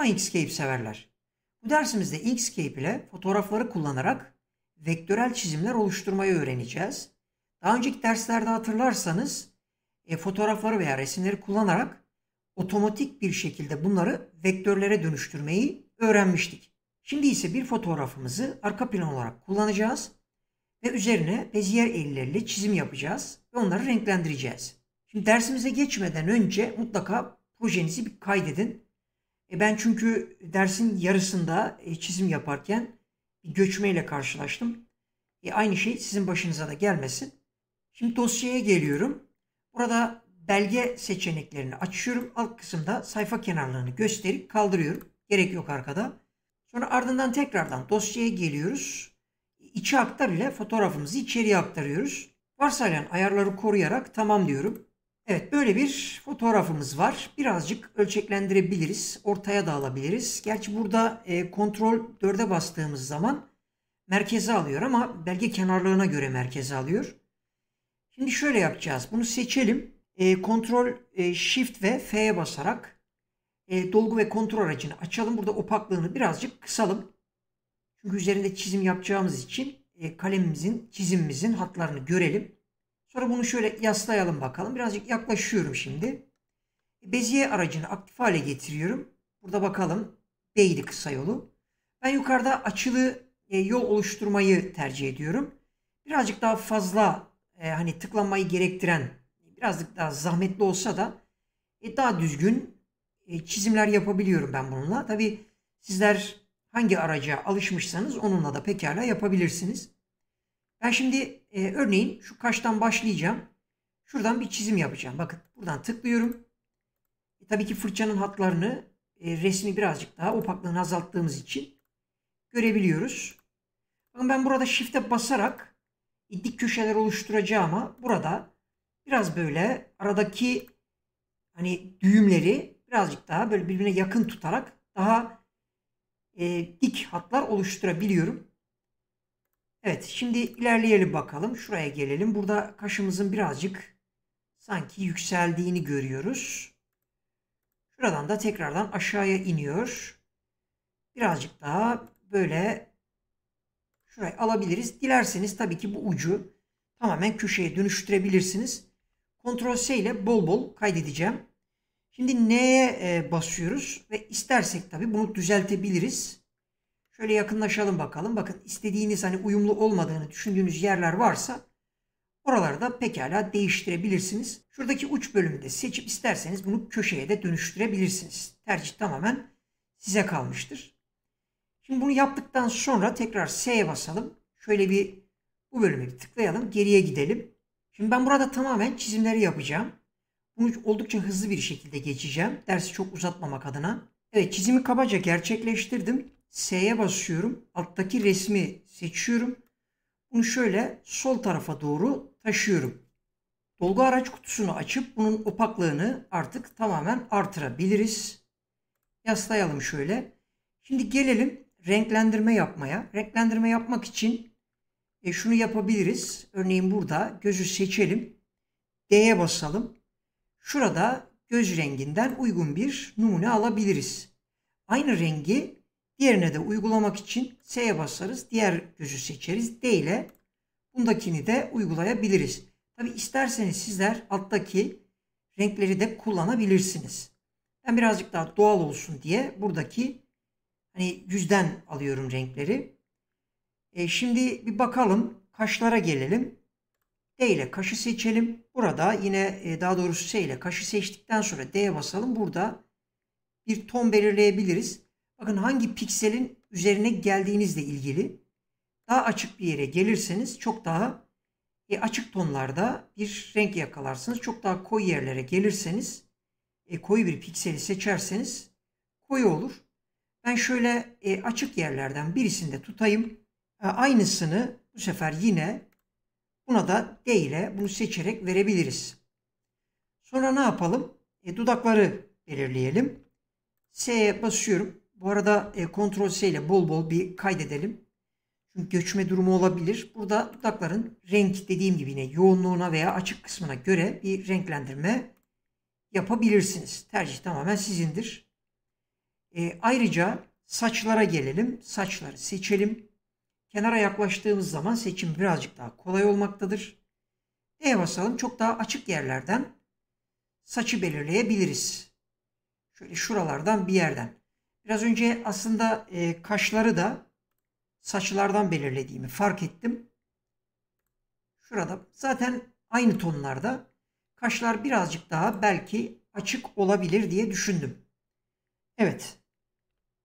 ama Inkscape severler. Bu dersimizde Inkscape ile fotoğrafları kullanarak vektörel çizimler oluşturmayı öğreneceğiz. Daha önceki derslerde hatırlarsanız e, fotoğrafları veya resimleri kullanarak otomatik bir şekilde bunları vektörlere dönüştürmeyi öğrenmiştik. Şimdi ise bir fotoğrafımızı arka plan olarak kullanacağız ve üzerine bezier elleriyle çizim yapacağız ve onları renklendireceğiz. Şimdi dersimize geçmeden önce mutlaka projenizi bir kaydedin e ben çünkü dersin yarısında e, çizim yaparken bir göçmeyle karşılaştım. E aynı şey sizin başınıza da gelmesin. Şimdi dosyaya geliyorum. Burada belge seçeneklerini açıyorum. Alt kısımda sayfa kenarlarını gösterip kaldırıyorum. Gerek yok arkada. Sonra ardından tekrardan dosyaya geliyoruz. E, içi aktar ile fotoğrafımızı içeriye aktarıyoruz. Varsayılan ayarları koruyarak tamam diyorum. Evet böyle bir fotoğrafımız var. Birazcık ölçeklendirebiliriz. Ortaya da alabiliriz. Gerçi burada e, kontrol 4'e bastığımız zaman merkeze alıyor ama belge kenarlığına göre merkeze alıyor. Şimdi şöyle yapacağız. Bunu seçelim. E, kontrol e, Shift ve F'ye basarak e, dolgu ve kontrol aracını açalım. Burada opaklığını birazcık kısalım. Çünkü üzerinde çizim yapacağımız için e, kalemimizin, çizimimizin hatlarını görelim. Sonra bunu şöyle yaslayalım bakalım. Birazcık yaklaşıyorum şimdi. Beziye aracını aktif hale getiriyorum. Burada bakalım. B'ydi kısa yolu. Ben yukarıda açılı e, yol oluşturmayı tercih ediyorum. Birazcık daha fazla e, hani tıklanmayı gerektiren birazcık daha zahmetli olsa da e, daha düzgün e, çizimler yapabiliyorum ben bununla. Tabi sizler hangi araca alışmışsanız onunla da pekala yapabilirsiniz. Ben şimdi e, örneğin şu kaştan başlayacağım. Şuradan bir çizim yapacağım. Bakın buradan tıklıyorum. E, tabii ki fırçanın hatlarını e, resmi birazcık daha opaklığını azalttığımız için görebiliyoruz. Bakın ben burada shift'e basarak e, dik köşeler oluşturacağıma burada biraz böyle aradaki hani düğümleri birazcık daha böyle birbirine yakın tutarak daha e, dik hatlar oluşturabiliyorum. Evet şimdi ilerleyelim bakalım. Şuraya gelelim. Burada kaşımızın birazcık sanki yükseldiğini görüyoruz. Şuradan da tekrardan aşağıya iniyor. Birazcık daha böyle şurayı alabiliriz. Dilerseniz tabii ki bu ucu tamamen köşeye dönüştürebilirsiniz. Ctrl S ile bol bol kaydedeceğim. Şimdi N'ye e, basıyoruz ve istersek tabii bunu düzeltebiliriz. Şöyle yakınlaşalım bakalım. Bakın istediğiniz hani uyumlu olmadığını düşündüğünüz yerler varsa oraları da pekala değiştirebilirsiniz. Şuradaki uç bölümü de seçip isterseniz bunu köşeye de dönüştürebilirsiniz. Tercih tamamen size kalmıştır. Şimdi bunu yaptıktan sonra tekrar S'ye basalım. Şöyle bir bu bölümü bir tıklayalım. Geriye gidelim. Şimdi ben burada tamamen çizimleri yapacağım. Bunu oldukça hızlı bir şekilde geçeceğim. Dersi çok uzatmamak adına. Evet çizimi kabaca gerçekleştirdim. S'ye basıyorum. Alttaki resmi seçiyorum. Bunu şöyle sol tarafa doğru taşıyorum. Dolgu araç kutusunu açıp bunun opaklığını artık tamamen artırabiliriz. Yaslayalım şöyle. Şimdi gelelim renklendirme yapmaya. Renklendirme yapmak için e, şunu yapabiliriz. Örneğin burada gözü seçelim. D'ye basalım. Şurada göz renginden uygun bir numune alabiliriz. Aynı rengi Diğerine de uygulamak için S'ye basarız. Diğer gözü seçeriz. D ile bundakini de uygulayabiliriz. Tabi isterseniz sizler alttaki renkleri de kullanabilirsiniz. Ben birazcık daha doğal olsun diye buradaki hani yüzden alıyorum renkleri. E şimdi bir bakalım kaşlara gelelim. D ile kaşı seçelim. Burada yine e, daha doğrusu S ile kaşı seçtikten sonra D'ye basalım. Burada bir ton belirleyebiliriz. Bakın hangi pikselin üzerine geldiğinizle ilgili daha açık bir yere gelirseniz çok daha e, açık tonlarda bir renk yakalarsınız. Çok daha koyu yerlere gelirseniz e, koyu bir pikseli seçerseniz koyu olur. Ben şöyle e, açık yerlerden birisinde tutayım. E, aynısını bu sefer yine buna da D ile bunu seçerek verebiliriz. Sonra ne yapalım? E, dudakları belirleyelim. S'ye basıyorum. Bu arada e, Ctrl ile bol bol bir kaydedelim. Çünkü göçme durumu olabilir. Burada dudakların renk dediğim gibi yine yoğunluğuna veya açık kısmına göre bir renklendirme yapabilirsiniz. Tercih tamamen sizindir. E, ayrıca saçlara gelelim. Saçları seçelim. Kenara yaklaştığımız zaman seçim birazcık daha kolay olmaktadır. E basalım çok daha açık yerlerden saçı belirleyebiliriz. Şöyle şuralardan bir yerden. Biraz önce aslında e, kaşları da saçlardan belirlediğimi fark ettim. Şurada zaten aynı tonlarda kaşlar birazcık daha belki açık olabilir diye düşündüm. Evet.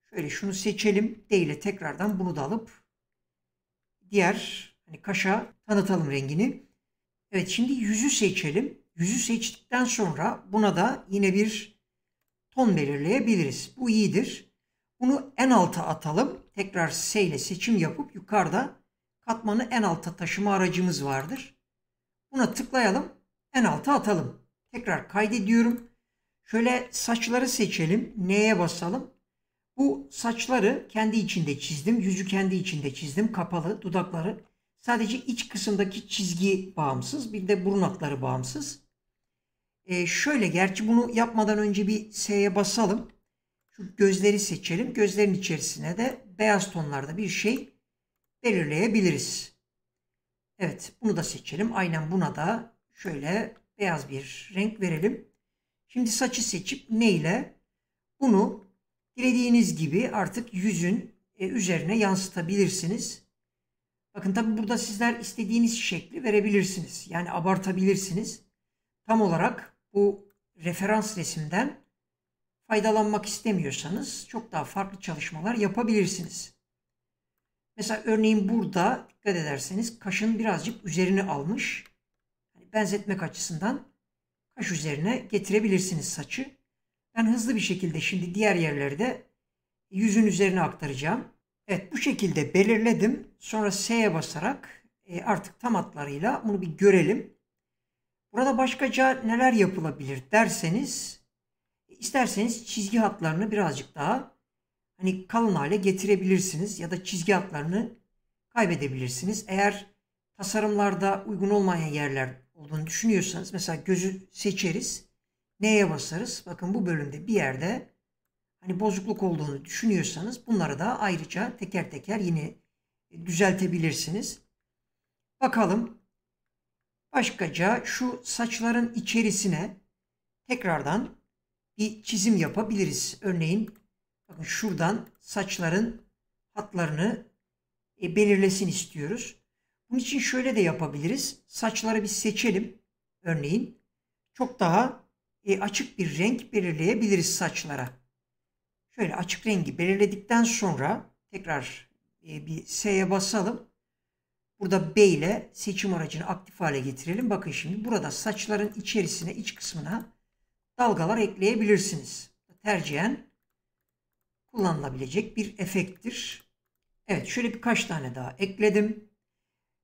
Şöyle şunu seçelim. D ile tekrardan bunu da alıp diğer hani kaşa tanıtalım rengini. Evet şimdi yüzü seçelim. Yüzü seçtikten sonra buna da yine bir ton belirleyebiliriz. Bu iyidir. Bunu en alta atalım. Tekrar S ile seçim yapıp yukarıda katmanı en alta taşıma aracımız vardır. Buna tıklayalım. En alta atalım. Tekrar kaydediyorum. Şöyle saçları seçelim. N'ye basalım. Bu saçları kendi içinde çizdim. Yüzü kendi içinde çizdim. Kapalı dudakları. Sadece iç kısımdaki çizgi bağımsız. Bir de burun hatları bağımsız. E, şöyle gerçi bunu yapmadan önce bir S'ye basalım. Şu gözleri seçelim. Gözlerin içerisine de beyaz tonlarda bir şey belirleyebiliriz. Evet bunu da seçelim. Aynen buna da şöyle beyaz bir renk verelim. Şimdi saçı seçip neyle Bunu dilediğiniz gibi artık yüzün e, üzerine yansıtabilirsiniz. Bakın tabi burada sizler istediğiniz şekli verebilirsiniz. Yani abartabilirsiniz. Tam olarak bu referans resimden faydalanmak istemiyorsanız çok daha farklı çalışmalar yapabilirsiniz. Mesela örneğin burada dikkat ederseniz kaşın birazcık üzerine almış. Benzetmek açısından kaş üzerine getirebilirsiniz saçı. Ben hızlı bir şekilde şimdi diğer yerlerde yüzün üzerine aktaracağım. Evet bu şekilde belirledim. Sonra S'ye basarak e, artık tam hatlarıyla bunu bir görelim. Burada başkaca neler yapılabilir derseniz isterseniz çizgi hatlarını birazcık daha hani kalın hale getirebilirsiniz ya da çizgi hatlarını kaybedebilirsiniz. Eğer tasarımlarda uygun olmayan yerler olduğunu düşünüyorsanız mesela gözü seçeriz. Neye basarız? Bakın bu bölümde bir yerde hani bozukluk olduğunu düşünüyorsanız bunları da ayrıca teker teker yine düzeltebilirsiniz. Bakalım Başkaca şu saçların içerisine tekrardan bir çizim yapabiliriz. Örneğin bakın şuradan saçların hatlarını e, belirlesin istiyoruz. Bunun için şöyle de yapabiliriz. Saçları bir seçelim. Örneğin çok daha e, açık bir renk belirleyebiliriz saçlara. Şöyle açık rengi belirledikten sonra tekrar e, bir S'ye basalım. Burada B ile seçim aracını aktif hale getirelim. Bakın şimdi burada saçların içerisine, iç kısmına dalgalar ekleyebilirsiniz. Tercihen kullanılabilecek bir efekttir. Evet şöyle birkaç tane daha ekledim.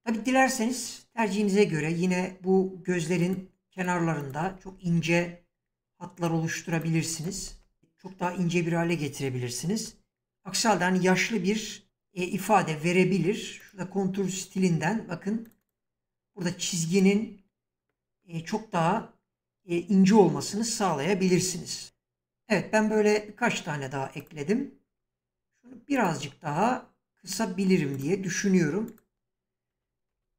Tabi dilerseniz tercihinize göre yine bu gözlerin kenarlarında çok ince hatlar oluşturabilirsiniz. Çok daha ince bir hale getirebilirsiniz. Aksi halde hani yaşlı bir e, ifade verebilir. Şurada kontur stilinden bakın burada çizginin e, çok daha e, ince olmasını sağlayabilirsiniz. Evet ben böyle birkaç tane daha ekledim. Şunu birazcık daha kısabilirim diye düşünüyorum.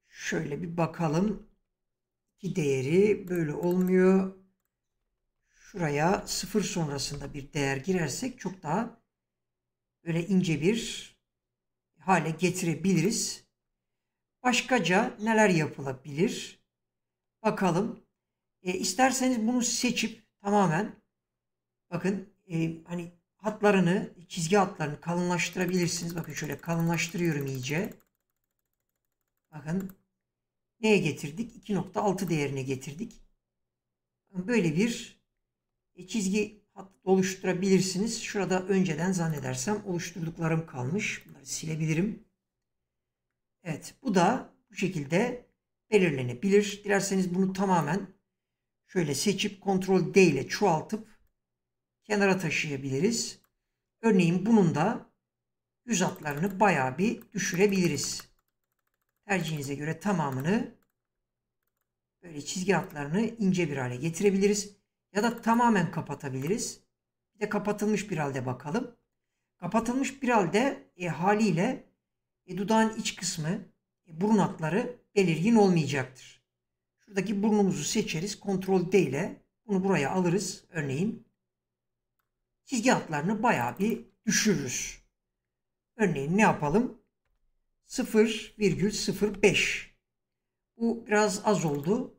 Şöyle bir bakalım. İki değeri böyle olmuyor. Şuraya sıfır sonrasında bir değer girersek çok daha böyle ince bir hale getirebiliriz? Başkaca neler yapılabilir? Bakalım. E, isterseniz bunu seçip tamamen bakın e, hani hatlarını, çizgi hatlarını kalınlaştırabilirsiniz. Bakın şöyle kalınlaştırıyorum iyice. Bakın neye getirdik? 2.6 değerine getirdik. Böyle bir e, çizgi hat oluşturabilirsiniz. Şurada önceden zannedersem oluşturduklarım kalmış. Bunları silebilirim. Evet bu da bu şekilde belirlenebilir. Dilerseniz bunu tamamen şöyle seçip Ctrl D ile çoğaltıp kenara taşıyabiliriz. Örneğin bunun da yüz hatlarını bayağı bir düşürebiliriz. Tercihinize göre tamamını böyle çizgi hatlarını ince bir hale getirebiliriz ya da tamamen kapatabiliriz. Bir de kapatılmış bir halde bakalım. Kapatılmış bir halde e, haliyle e, dudağın iç kısmı, e, burun hatları belirgin olmayacaktır. Şuradaki burnumuzu seçeriz. Ctrl D ile bunu buraya alırız. Örneğin çizgi hatlarını bayağı bir düşürürüz. Örneğin ne yapalım? 0,05 Bu biraz az oldu.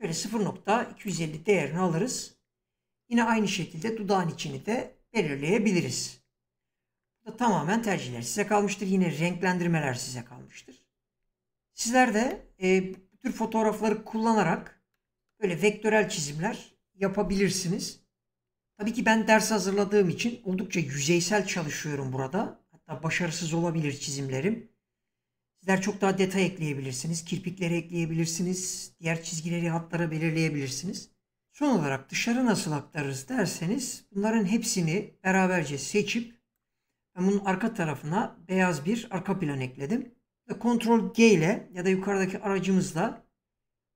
Şöyle 0.250 değerini alırız. Yine aynı şekilde dudağın içini de belirleyebiliriz. Bu da tamamen tercihler size kalmıştır. Yine renklendirmeler size kalmıştır. Sizler de e, bu tür fotoğrafları kullanarak böyle vektörel çizimler yapabilirsiniz. Tabii ki ben ders hazırladığım için oldukça yüzeysel çalışıyorum burada. Hatta başarısız olabilir çizimlerim. Sizler çok daha detay ekleyebilirsiniz, kirpikleri ekleyebilirsiniz, diğer çizgileri hatlara belirleyebilirsiniz. Son olarak dışarı nasıl aktarırız derseniz bunların hepsini beraberce seçip ben bunun arka tarafına beyaz bir arka plan ekledim. Ve Ctrl G ile ya da yukarıdaki aracımızla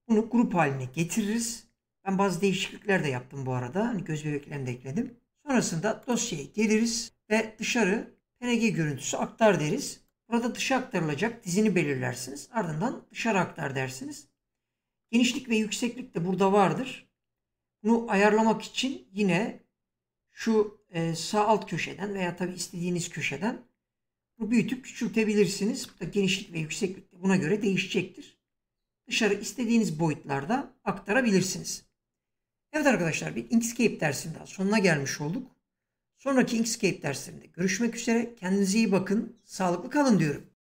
bunu grup haline getiririz. Ben bazı değişiklikler de yaptım bu arada. Hani göz bebeklerini de ekledim. Sonrasında dosyaya geliriz ve dışarı PNG görüntüsü aktar deriz. Burada dışa aktarılacak dizini belirlersiniz. Ardından dışarı aktar dersiniz. Genişlik ve yükseklik de burada vardır. Bunu ayarlamak için yine şu e, sağ alt köşeden veya tabi istediğiniz köşeden bu büyütüp küçültebilirsiniz. Bu genişlik ve yükseklik de buna göre değişecektir. Dışarı istediğiniz boyutlarda aktarabilirsiniz. Evet arkadaşlar bir Inkscape dersinden sonuna gelmiş olduk. Sonraki Inkscape derslerinde görüşmek üzere. Kendinize iyi bakın. Sağlıklı kalın diyorum.